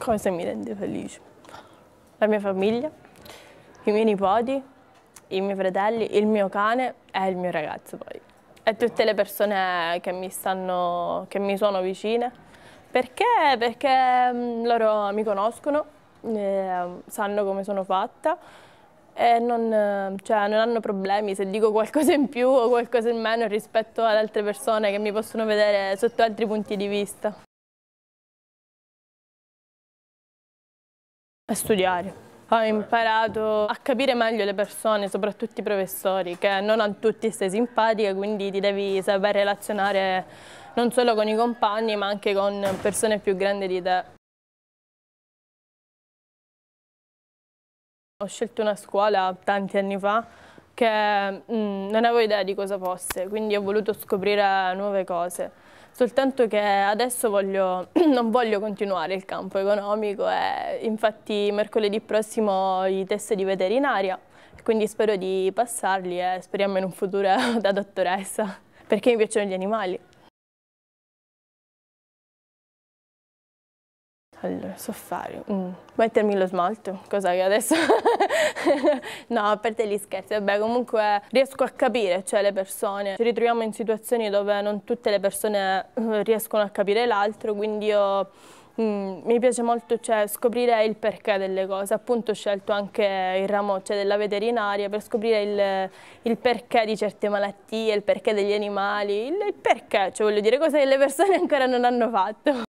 Cosa mi rende felice? La mia famiglia, i miei nipoti, i miei fratelli, il mio cane e il mio ragazzo poi. E tutte le persone che mi, stanno, che mi sono vicine. Perché? Perché mm, loro mi conoscono, eh, sanno come sono fatta e non, cioè, non hanno problemi se dico qualcosa in più o qualcosa in meno rispetto ad altre persone che mi possono vedere sotto altri punti di vista. A studiare. Ho imparato a capire meglio le persone, soprattutto i professori, che non a tutti sei simpatica, quindi ti devi saper relazionare non solo con i compagni, ma anche con persone più grandi di te. Ho scelto una scuola tanti anni fa che mh, mm, non avevo idea di cosa fosse, quindi ho voluto scoprire nuove cose. Soltanto che adesso voglio, non voglio continuare il campo economico e infatti mercoledì prossimo ho i test di veterinaria, quindi spero di passarli e speriamo in un futuro da dottoressa, perché mi piacciono gli animali. Allora, so fare, mm. mettermi lo smalto, cosa che adesso... no, a parte gli scherzi, vabbè comunque riesco a capire, cioè le persone, ci ritroviamo in situazioni dove non tutte le persone eh, riescono a capire l'altro, quindi io... Mm, mi piace molto cioè, scoprire il perché delle cose, appunto ho scelto anche il ramo cioè, della veterinaria per scoprire il, il, perché di certe malattie, il perché degli animali, il, il perché, cioè voglio dire cose che le persone ancora non hanno fatto.